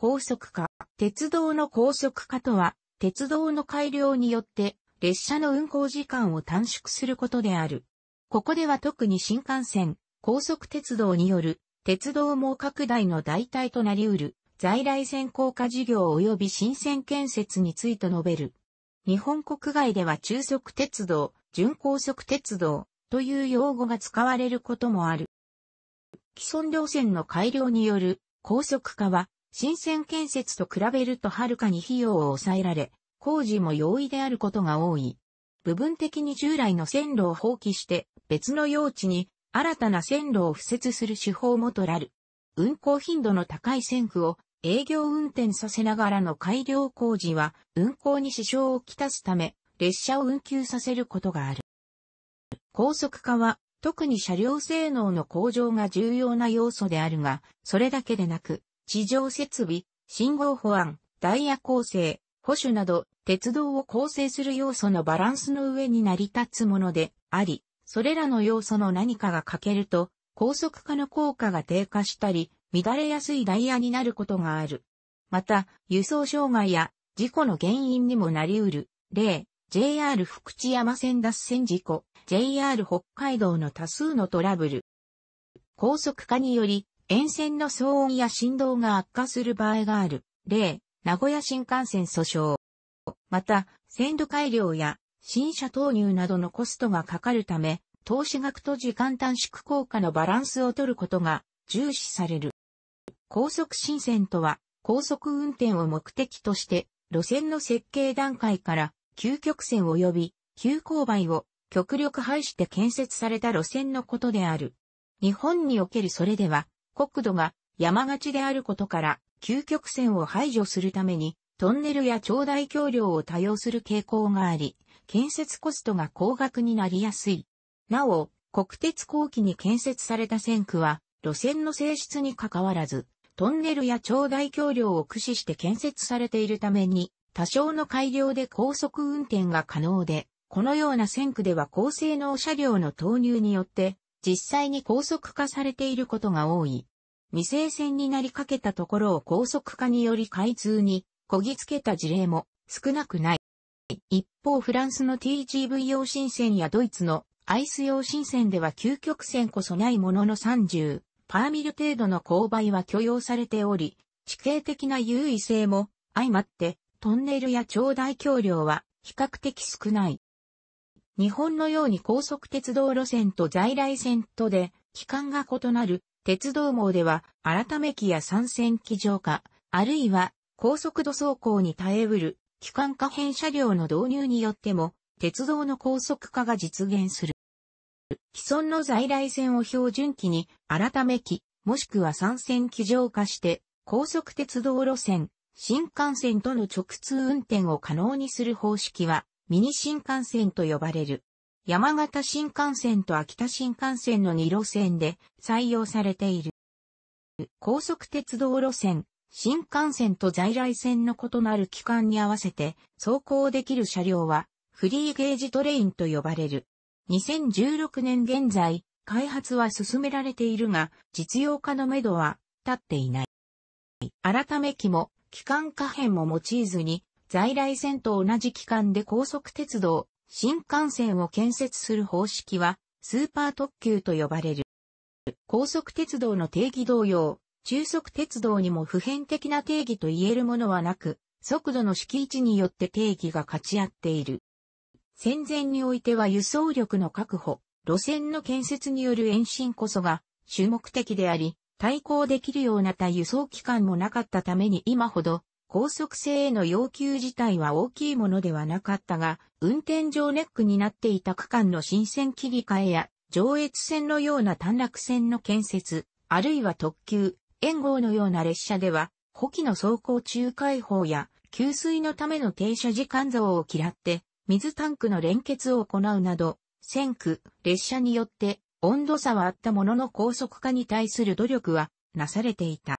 高速化。鉄道の高速化とは、鉄道の改良によって列車の運行時間を短縮することである。ここでは特に新幹線、高速鉄道による鉄道網拡大の代替となり得る在来線高架事業及び新線建設について述べる。日本国外では中速鉄道、準高速鉄道という用語が使われることもある。既存路線の改良による高速化は新線建設と比べるとはるかに費用を抑えられ、工事も容易であることが多い。部分的に従来の線路を放棄して別の用地に新たな線路を敷設する手法も取らる。運行頻度の高い線区を営業運転させながらの改良工事は運行に支障をきたすため列車を運休させることがある。高速化は特に車両性能の向上が重要な要素であるが、それだけでなく、地上設備、信号保安、ダイヤ構成、保守など、鉄道を構成する要素のバランスの上に成り立つものであり、それらの要素の何かが欠けると、高速化の効果が低下したり、乱れやすいダイヤになることがある。また、輸送障害や事故の原因にもなり得る。例、JR 福知山線脱線事故、JR 北海道の多数のトラブル。高速化により、沿線の騒音や振動が悪化する場合がある。例、名古屋新幹線訴訟。また、線路改良や新車投入などのコストがかかるため、投資額と時間短縮効果のバランスを取ることが重視される。高速新線とは、高速運転を目的として、路線の設計段階から究極線及び急勾配を極力排して建設された路線のことである。日本におけるそれでは、国土が山がちであることから、究極線を排除するために、トンネルや長大橋梁を多用する傾向があり、建設コストが高額になりやすい。なお、国鉄後期に建設された線区は、路線の性質にかかわらず、トンネルや長大橋梁を駆使して建設されているために、多少の改良で高速運転が可能で、このような線区では高性能車両の投入によって、実際に高速化されていることが多い。未成線になりかけたところを高速化により開通にこぎつけた事例も少なくない。一方フランスの TGV 用新線やドイツのアイス用新線では究極線こそないものの30パーミル程度の勾配は許容されており、地形的な優位性も相まってトンネルや長大橋梁は比較的少ない。日本のように高速鉄道路線と在来線とで、期間が異なる鉄道網では、改め機や参戦機乗化、あるいは高速度走行に耐えうる、機関可変車両の導入によっても、鉄道の高速化が実現する。既存の在来線を標準機に、改め機、もしくは参戦機乗化して、高速鉄道路線、新幹線との直通運転を可能にする方式は、ミニ新幹線と呼ばれる。山形新幹線と秋田新幹線の2路線で採用されている。高速鉄道路線、新幹線と在来線の異なる期間に合わせて走行できる車両はフリーゲージトレインと呼ばれる。2016年現在、開発は進められているが、実用化のめどは立っていない。改め機も、機関可変も用いずに、在来線と同じ期間で高速鉄道、新幹線を建設する方式は、スーパー特急と呼ばれる。高速鉄道の定義同様、中速鉄道にも普遍的な定義と言えるものはなく、速度の敷地によって定義が勝ち合っている。戦前においては輸送力の確保、路線の建設による延伸こそが主目的であり、対抗できるような他輸送機関もなかったために今ほど高速性への要求自体は大きいものではなかったが、運転上ネックになっていた区間の新線切り替えや、上越線のような短絡線の建設、あるいは特急、援護のような列車では、補機の走行中解放や、給水のための停車時間増を嫌って、水タンクの連結を行うなど、線区、列車によって温度差はあったものの高速化に対する努力はなされていた。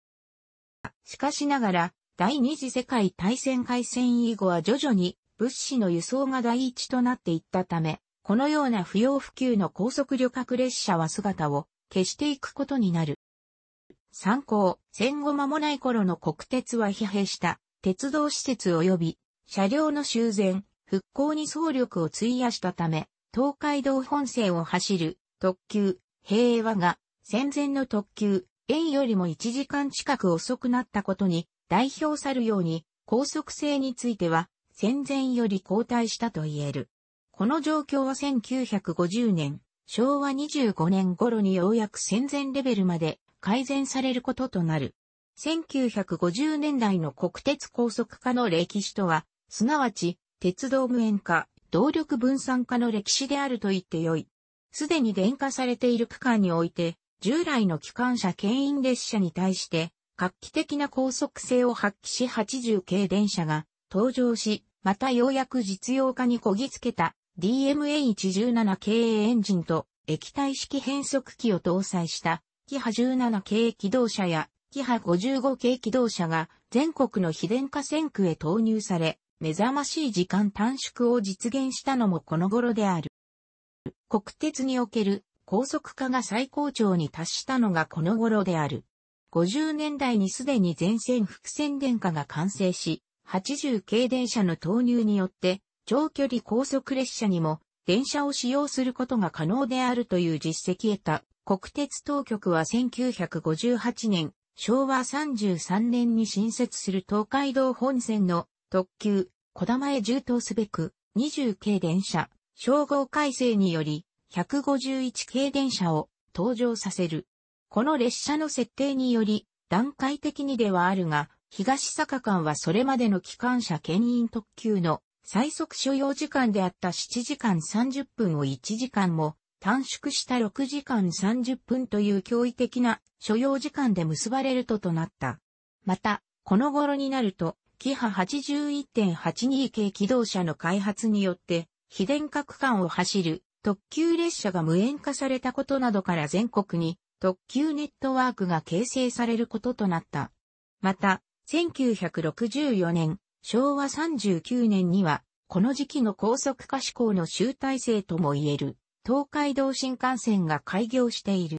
しかしながら、第二次世界大戦開戦以後は徐々に物資の輸送が第一となっていったため、このような不要不急の高速旅客列車は姿を消していくことになる。参考、戦後間もない頃の国鉄は疲弊した鉄道施設及び車両の修繕、復興に総力を費やしたため、東海道本線を走る特急、平和が戦前の特急、円よりも1時間近く遅くなったことに代表さるように高速性については戦前より後退したと言える。この状況は1950年、昭和25年頃にようやく戦前レベルまで改善されることとなる。1950年代の国鉄高速化の歴史とは、すなわち、鉄道無縁化、動力分散化の歴史であると言ってよい。すでに電化されている区間において、従来の機関車牽引列車に対して、画期的な高速性を発揮し80系電車が登場し、またようやく実用化にこぎつけた DMA117 系エンジンと液体式変速機を搭載したキハ17系機動車やキハ55系機動車が全国の非電化線区へ投入され、目覚ましい時間短縮を実現したのもこの頃である。国鉄における高速化が最高潮に達したのがこの頃である。50年代にすでに全線複線電化が完成し、80系電車の投入によって、長距離高速列車にも電車を使用することが可能であるという実績得た国鉄当局は1958年、昭和33年に新設する東海道本線の特急、小玉へ充当すべく、20系電車、称号改正により、151系電車を登場させる。この列車の設定により、段階的にではあるが、東坂間はそれまでの機関車牽引特急の最速所要時間であった7時間30分を1時間も短縮した6時間30分という驚異的な所要時間で結ばれるととなった。また、この頃になると、キハ81.82系機動車の開発によって、非電化区間を走る特急列車が無縁化されたことなどから全国に特急ネットワークが形成されることとなった。また、1964年、昭和39年には、この時期の高速化志向の集大成とも言える、東海道新幹線が開業している。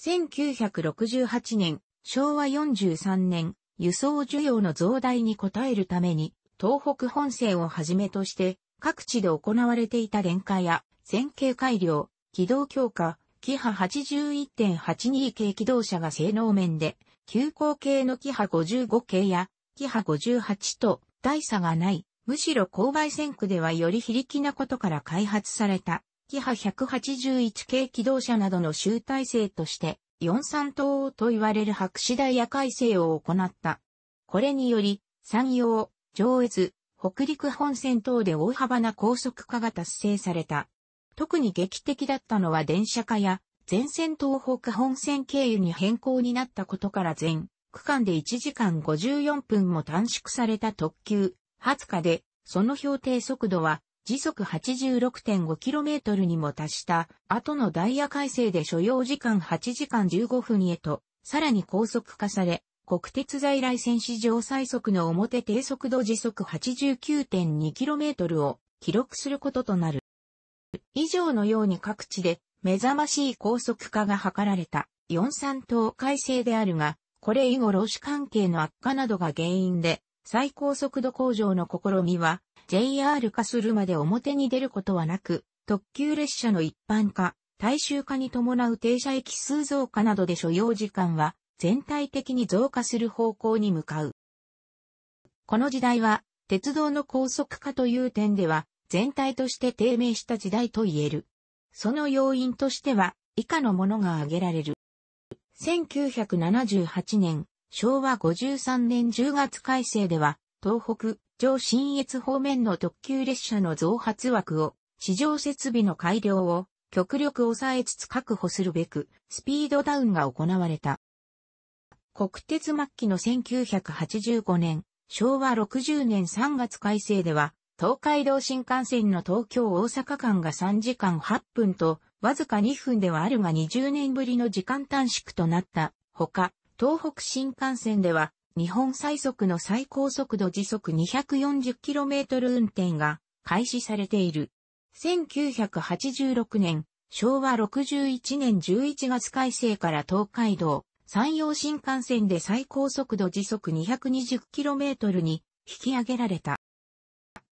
1968年、昭和43年、輸送需要の増大に応えるために、東北本線をはじめとして、各地で行われていた電化や、線形改良、軌道強化、キハ81.82系機動車が性能面で、急行系のキハ55系や、キハ58と大差がない。むしろ勾配線区ではより非力なことから開発された、キハ181系機動車などの集大成として、43等と言われる白紙ダイヤ改正を行った。これにより、山陽、上越、北陸本線等で大幅な高速化が達成された。特に劇的だったのは電車化や全線東北本線経由に変更になったことから全区間で1時間54分も短縮された特急、20日で、その標定速度は時速 86.5km にも達した後のダイヤ改正で所要時間8時間15分へとさらに高速化され、国鉄在来線史上最速の表低速度時速 89.2km を記録することとなる。以上のように各地で目覚ましい高速化が図られた43等改正であるが、これ以後労使関係の悪化などが原因で、最高速度向上の試みは JR 化するまで表に出ることはなく、特急列車の一般化、大衆化に伴う停車駅数増加などで所要時間は全体的に増加する方向に向かう。この時代は、鉄道の高速化という点では、全体として低迷した時代と言える。その要因としては、以下のものが挙げられる。1978年、昭和53年10月改正では、東北、上信越方面の特急列車の増発枠を、市場設備の改良を、極力抑えつつ確保するべく、スピードダウンが行われた。国鉄末期の1985年、昭和60年3月改正では、東海道新幹線の東京大阪間が3時間8分と、わずか2分ではあるが20年ぶりの時間短縮となった。ほか、東北新幹線では、日本最速の最高速度時速 240km 運転が開始されている。1986年、昭和61年11月改正から東海道、山陽新幹線で最高速度時速 220km に引き上げられた。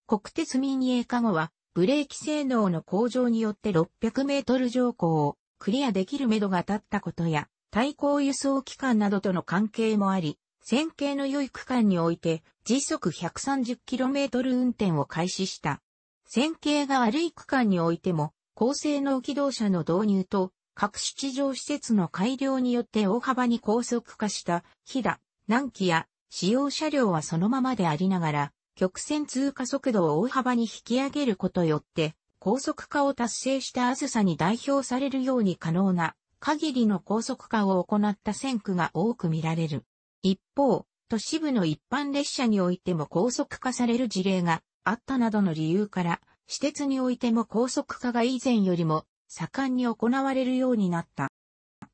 国鉄民営化後は、ブレーキ性能の向上によって 600m 乗降をクリアできるめどが立ったことや、対抗輸送機関などとの関係もあり、線形の良い区間において時速 130km 運転を開始した。線形が悪い区間においても、高性能機動車の導入と各式場施設の改良によって大幅に高速化した飛騨、南紀や使用車両はそのままでありながら、曲線通過速度を大幅に引き上げることよって、高速化を達成したあずさに代表されるように可能な限りの高速化を行った線区が多く見られる。一方、都市部の一般列車においても高速化される事例があったなどの理由から、私鉄においても高速化が以前よりも盛んに行われるようになった。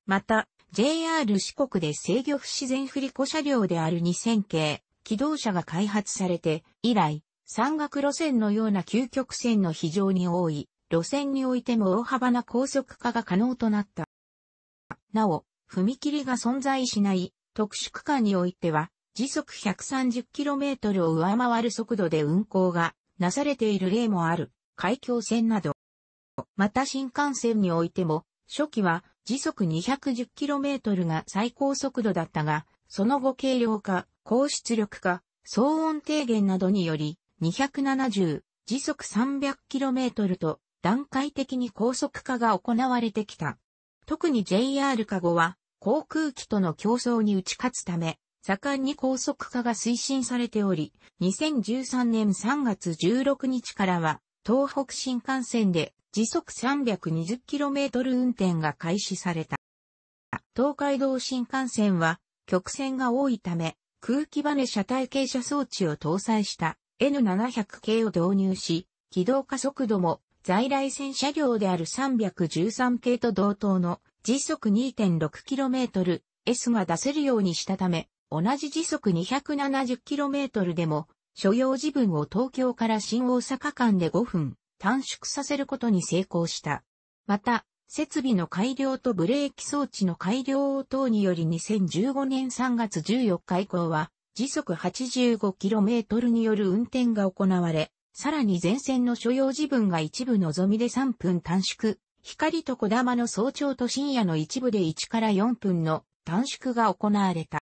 また、JR 四国で制御不自然振り子車両である2000系、機動車が開発されて、以来、山岳路線のような究極線の非常に多い、路線においても大幅な高速化が可能となった。なお、踏切が存在しない特殊区間においては、時速 130km を上回る速度で運行がなされている例もある、海峡線など。また新幹線においても、初期は時速 210km が最高速度だったが、その後軽量化、高出力化、騒音低減などにより、270、時速 300km と段階的に高速化が行われてきた。特に JR カゴは航空機との競争に打ち勝つため、盛んに高速化が推進されており、2013年3月16日からは東北新幹線で時速 320km 運転が開始された。東海道新幹線は曲線が多いため空気バネ車体傾斜装置を搭載した N700 系を導入し、軌道加速度も在来線車両である313系と同等の時速 2.6km S が出せるようにしたため、同じ時速 270km でも所要時分を東京から新大阪間で5分短縮させることに成功した。また、設備の改良とブレーキ装置の改良等により2015年3月14日以降は時速 85km による運転が行われ、さらに前線の所要時分が一部のぞみで3分短縮、光と小玉の早朝と深夜の一部で1から4分の短縮が行われた。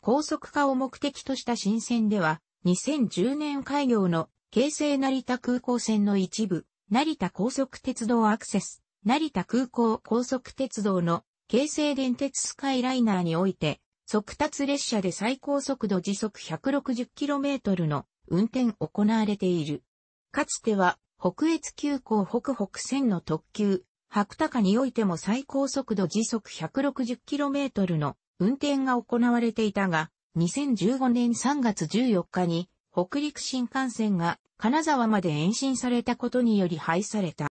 高速化を目的とした新線では、2010年開業の京成成田空港線の一部、成田高速鉄道アクセス、成田空港高速鉄道の京成電鉄スカイライナーにおいて、速達列車で最高速度時速 160km の運転行われている。かつては、北越急行北北線の特急、白鷹においても最高速度時速 160km の運転が行われていたが、2015年3月14日に北陸新幹線が金沢まで延伸されたことにより廃された。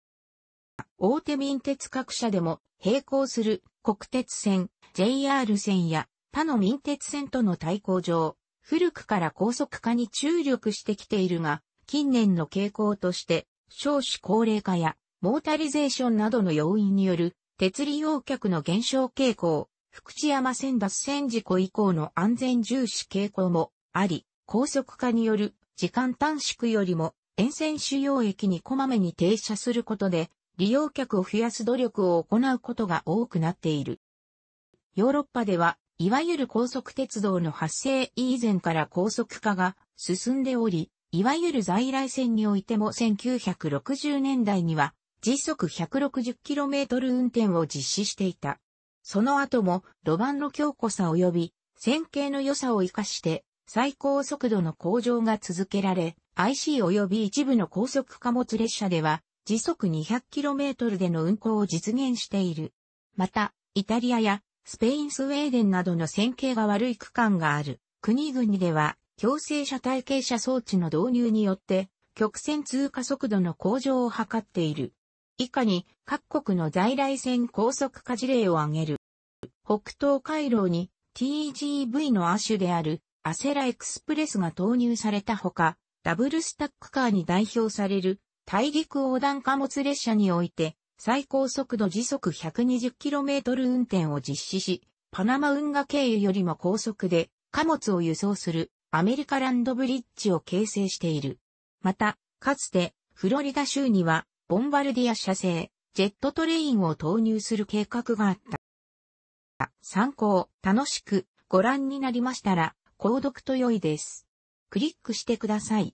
大手民鉄各社でも並行する国鉄線、JR 線や他の民鉄線との対抗上、古くから高速化に注力してきているが、近年の傾向として、少子高齢化やモータリゼーションなどの要因による鉄利用客の減少傾向、福知山線脱線事故以降の安全重視傾向もあり、高速化による時間短縮よりも沿線主要駅にこまめに停車することで利用客を増やす努力を行うことが多くなっている。ヨーロッパでは、いわゆる高速鉄道の発生以前から高速化が進んでおり、いわゆる在来線においても1960年代には時速 160km 運転を実施していた。その後も路盤の強固さ及び線形の良さを活かして最高速度の向上が続けられ、IC 及び一部の高速貨物列車では時速 200km での運行を実現している。また、イタリアやスペインスウェーデンなどの線形が悪い区間がある国々では強制車体傾斜装置の導入によって曲線通過速度の向上を図っている。以下に各国の在来線高速化事例を挙げる。北東回廊に TGV の亜種であるアセラエクスプレスが投入されたほか、ダブルスタックカーに代表される大陸横断貨物列車において最高速度時速 120km 運転を実施し、パナマ運河経由よりも高速で貨物を輸送するアメリカランドブリッジを形成している。また、かつてフロリダ州にはボンバルディア社製、ジェットトレインを投入する計画があった。参考、楽しく、ご覧になりましたら、購読と良いです。クリックしてください。